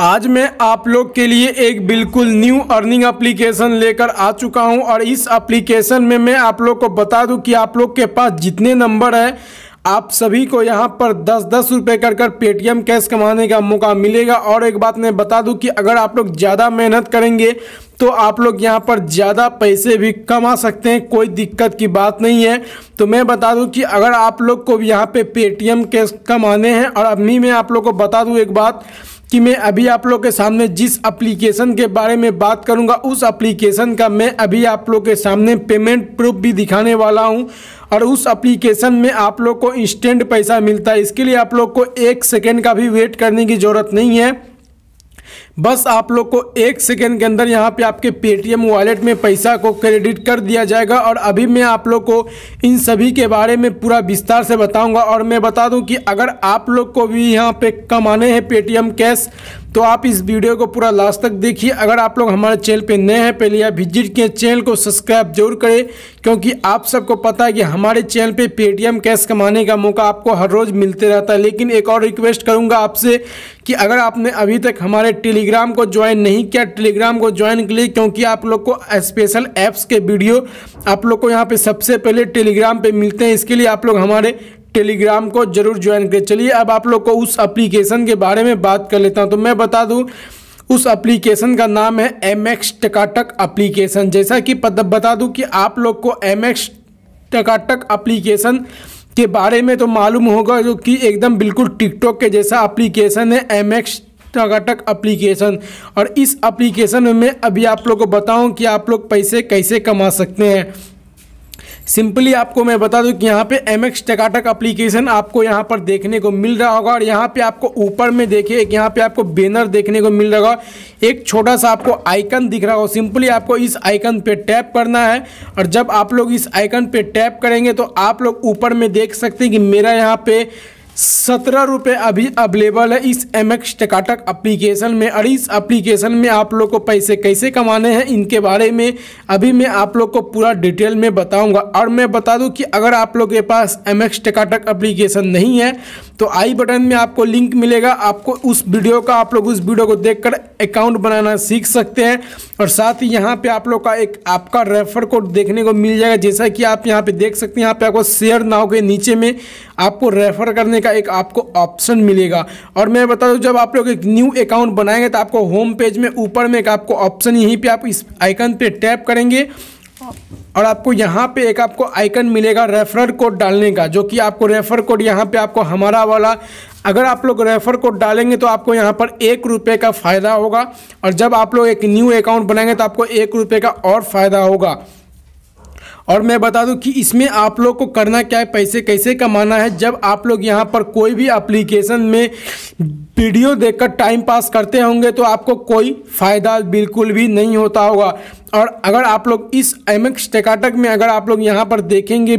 आज मैं आप लोग के लिए एक बिल्कुल न्यू अर्निंग एप्लीकेशन लेकर आ चुका हूं और इस एप्लीकेशन में मैं आप लोग को बता दूं कि आप लोग के पास जितने नंबर हैं आप सभी को यहाँ पर दस दस रुपये कर कर पेटीएम कैश कमाने का मौका मिलेगा और एक बात मैं बता दूं कि अगर आप लोग ज़्यादा मेहनत करेंगे तो आप लोग यहाँ पर ज़्यादा पैसे भी कमा सकते हैं कोई दिक्कत की बात नहीं है तो मैं बता दूं कि अगर आप लोग को यहाँ पे पेटीएम कैश कमाने हैं और अभी मैं आप लोग को बता दूँ एक बात कि मैं अभी आप लोग के सामने जिस एप्लीकेशन के बारे में बात करूंगा उस एप्लीकेशन का मैं अभी आप लोग के सामने पेमेंट प्रूफ भी दिखाने वाला हूं और उस एप्लीकेशन में आप लोग को इंस्टेंट पैसा मिलता है इसके लिए आप लोग को एक सेकेंड का भी वेट करने की ज़रूरत नहीं है बस आप लोग को एक सेकेंड के अंदर यहाँ पे आपके पेटीएम वॉलेट में पैसा को क्रेडिट कर दिया जाएगा और अभी मैं आप लोग को इन सभी के बारे में पूरा विस्तार से बताऊँगा और मैं बता दूँ कि अगर आप लोग को भी यहाँ पे कमाने हैं पेटीएम कैश तो आप इस वीडियो को पूरा लास्ट तक देखिए अगर आप लोग हमारे चैनल पे नए हैं पहले या विजिट किए चैनल को सब्सक्राइब जरूर करें क्योंकि आप सबको पता है कि हमारे चैनल पे पेटीएम कैश कमाने का मौका आपको हर रोज़ मिलते रहता है लेकिन एक और रिक्वेस्ट करूँगा आपसे कि अगर आपने अभी तक हमारे टेलीग्राम टेलीग्राम को ज्वाइन नहीं किया टेलीग्राम को ज्वाइन के लिए क्योंकि आप लोग को स्पेशल ऐप्स के वीडियो आप लोग को यहाँ पे सबसे पहले टेलीग्राम पे मिलते हैं इसके लिए आप लोग हमारे टेलीग्राम को जरूर ज्वाइन करें चलिए अब आप लोग को उस एप्लीकेशन के बारे में बात कर लेता हूँ तो मैं बता दूँ उस एप्लीकेशन का नाम है एम एक्स टकाटक अप्लीकेशन जैसा कि बता दूँ कि आप लोग को एम एक्स टकाटक अप्लीकेशन के बारे में तो मालूम होगा जो कि एकदम बिल्कुल टिकटॉक के जैसा एप्लीकेशन है एम एक्स घटक अप्लीकेशन और इस अप्लीकेशन में मैं अभी आप लोग को बताऊँ कि आप लोग पैसे कैसे कमा सकते हैं सिंपली आपको मैं बता दूं कि यहाँ पे एम एक्स टकाटक अप्लीकेशन आपको यहाँ पर देखने को मिल रहा होगा और यहाँ पे आपको ऊपर में देखिए एक यहाँ पे आपको बैनर देखने को मिल रहा होगा एक छोटा सा आपको आइकन दिख रहा होगा सिंपली आपको इस आइकन पे टैप करना है और जब आप लोग इस आइकन पे टैप करेंगे तो आप लोग ऊपर में देख सकते हैं कि मेरा यहाँ पर सत्रह रुपये अभी अवेलेबल है इस एम एक्स टकाटक अप्लीकेशन में और इस अप्लीकेशन में आप लोग को पैसे कैसे कमाने हैं इनके बारे में अभी मैं आप लोग को पूरा डिटेल में बताऊंगा और मैं बता दूं कि अगर आप लोग के पास एम एक्स टकाटक अप्लीकेशन नहीं है तो आई बटन में आपको लिंक मिलेगा आपको उस वीडियो का आप लोग उस वीडियो को देख अकाउंट बनाना सीख सकते हैं और साथ ही यहाँ पर आप लोग का एक आपका रेफर कोड देखने को मिल जाएगा जैसा कि आप यहाँ पर देख सकते हैं यहाँ पर आपको शेयर नाव के नीचे में आपको रेफर करने का का एक आपको ऑप्शन मिलेगा और मैं बता दूं जब आप लोग एक न्यू अकाउंट बनाएंगे तो आपको होम पेज में ऊपर में एक आपको ऑप्शन यहीं पे आप इस आइकन पे टैप करेंगे और आपको यहाँ पे एक आपको आइकन मिलेगा रेफरल कोड डालने का जो कि आपको रेफर कोड यहाँ पे आपको हमारा वाला अगर आप लोग रेफर कोड डालेंगे तो आपको यहाँ पर एक रुपये का फ़ायदा होगा और जब आप लोग एक न्यू अकाउंट बनाएंगे तो आपको एक रुपये का और फ़ायदा होगा और मैं बता दूं कि इसमें आप लोग को करना क्या है पैसे कैसे कमाना है जब आप लोग यहाँ पर कोई भी अप्लीकेशन में वीडियो देखकर टाइम पास करते होंगे तो आपको कोई फ़ायदा बिल्कुल भी नहीं होता होगा और अगर आप लोग इस एम एक्स टेकाटक में अगर आप लोग यहाँ पर देखेंगे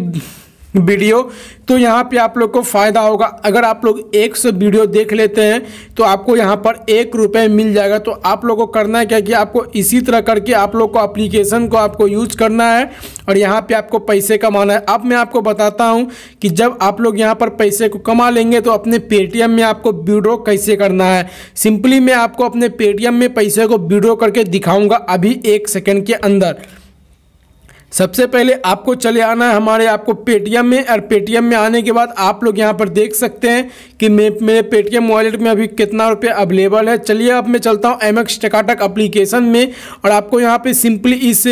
वीडियो तो यहाँ पे आप लोग को फ़ायदा होगा अगर आप लोग एक से वीडियो देख लेते हैं तो आपको यहाँ पर एक रुपये मिल जाएगा तो आप लोग को करना है क्या कि आपको इसी तरह करके आप लोग को एप्लीकेशन को आपको यूज करना है और यहाँ पे आपको पैसे कमाना है अब मैं आपको बताता हूँ कि जब आप लोग यहाँ पर पैसे को कमा लेंगे तो अपने पेटीएम में आपको विड्रो कैसे करना है सिंपली मैं आपको अपने पेटीएम में पैसे को विड्रो करके दिखाऊँगा अभी एक सेकेंड के अंदर सबसे पहले आपको चले आना है हमारे आपको पेटीएम में और पेटीएम में आने के बाद आप लोग यहाँ पर देख सकते हैं कि मे मेरे पेटीएम वॉलेट में अभी कितना रुपया अवेलेबल है चलिए अब मैं चलता हूँ एम एक्स टकाटक अप्लीकेशन में और आपको यहाँ पे सिंपली इस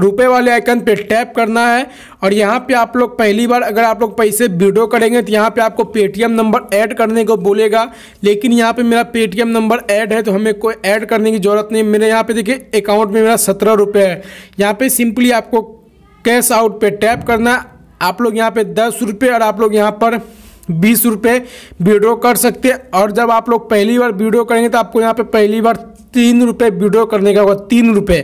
रुपए वाले आइकन पे टैप करना है और यहाँ पे आप लोग पहली बार अगर आप लोग पैसे विड्रो करेंगे तो यहाँ पे आपको पेटीएम नंबर ऐड करने को बोलेगा लेकिन यहाँ पे मेरा पेटीएम नंबर ऐड है तो हमें कोई ऐड करने की ज़रूरत नहीं मेरे यहाँ पे देखिए अकाउंट में मेरा सत्रह रुपये है यहाँ पर सिंपली आपको कैश आउट पर टैप करना आप लोग यहाँ पर दस रुपये और आप लोग यहाँ पर बीस रुपये विड्रो कर सकते हैं और जब आप लोग पहली बार विड्रो करेंगे तो आपको यहाँ पे पहली बार तीन रुपये विड्रो करने का होगा तीन रुपये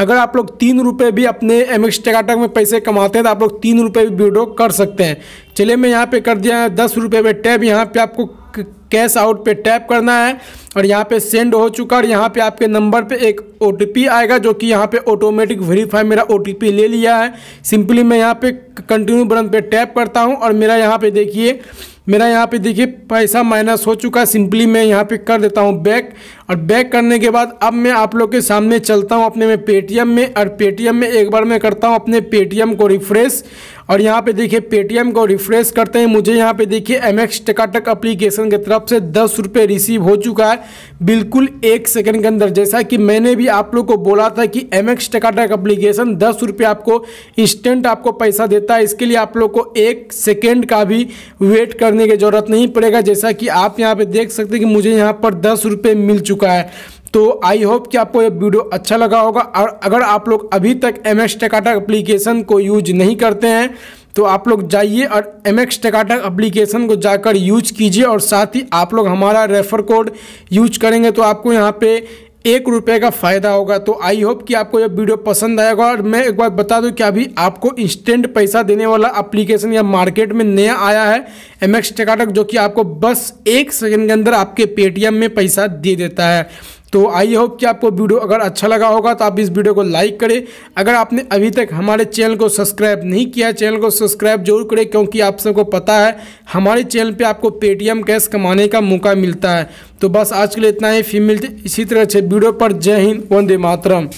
अगर आप लोग तीन रुपये भी अपने एम एक्स टेकाटक में पैसे कमाते हैं तो आप लोग तीन रुपये भी विड्रॉ कर सकते हैं चलिए मैं यहाँ पे कर दिया दस रुपये में टैब यहाँ पे आपको कैश आउट पे टैप करना है और यहाँ पे सेंड हो चुका और यहाँ पे आपके नंबर पे एक ओ आएगा जो कि यहाँ पे ऑटोमेटिक वेरीफाई मेरा ओ ले लिया है सिंपली मैं यहाँ पे कंटिन्यू बटन पे टैप करता हूँ और मेरा यहाँ पे देखिए मेरा यहाँ पे देखिए पैसा माइनस हो चुका है सिंपली मैं यहाँ पे कर देता हूँ बैक और बैक करने के बाद अब मैं आप लोग के सामने चलता हूँ अपने में पेटीएम में और पेटीएम में एक बार मैं करता हूँ अपने पेटीएम को रिफ्रेश और यहाँ पे देखिए पेटीएम को रिफ्रेश करते हैं मुझे यहाँ पे देखिए एम एक्स टकाटक अप्लीकेशन की तरफ से दस रुपये रिसीव हो चुका है बिल्कुल एक सेकेंड के अंदर जैसा कि मैंने भी आप लोग को बोला था कि एम एक्स टकाटक अप्लीकेशन दस रुपये आपको इंस्टेंट आपको पैसा देता है इसके लिए आप लोग को एक सेकेंड का भी वेट करने की ज़रूरत नहीं पड़ेगा जैसा कि आप यहाँ पर देख सकते हैं कि मुझे यहाँ पर दस रुपये मिल चुका है तो आई होप कि आपको यह वीडियो अच्छा लगा होगा और अगर आप लोग अभी तक एम एक्स टेकाटा अप्लीकेशन को यूज नहीं करते हैं तो आप लोग जाइए और एम एक्स टेकाटा अप्लीकेशन को जाकर यूज कीजिए और साथ ही आप लोग हमारा रेफर कोड यूज करेंगे तो आपको यहाँ पे एक रुपये का फ़ायदा होगा तो आई होप कि आपको यह वीडियो पसंद आएगा और मैं एक बार बता दूं कि अभी आपको इंस्टेंट पैसा देने वाला एप्लीकेशन या मार्केट में नया आया है एम एक्स टेकाटक जो कि आपको बस एक सेकंड के अंदर आपके पेटीएम में पैसा दे देता है तो आई होप कि आपको वीडियो अगर अच्छा लगा होगा तो आप इस वीडियो को लाइक करें अगर आपने अभी तक हमारे चैनल को सब्सक्राइब नहीं किया है चैनल को सब्सक्राइब जरूर करें क्योंकि आप सबको पता है हमारे चैनल पे आपको पेटीएम कैश कमाने का मौका मिलता है तो बस आज के लिए इतना ही फिर मिलते इसी तरह अच्छे वीडियो पर जय हिंद वंदे मातरम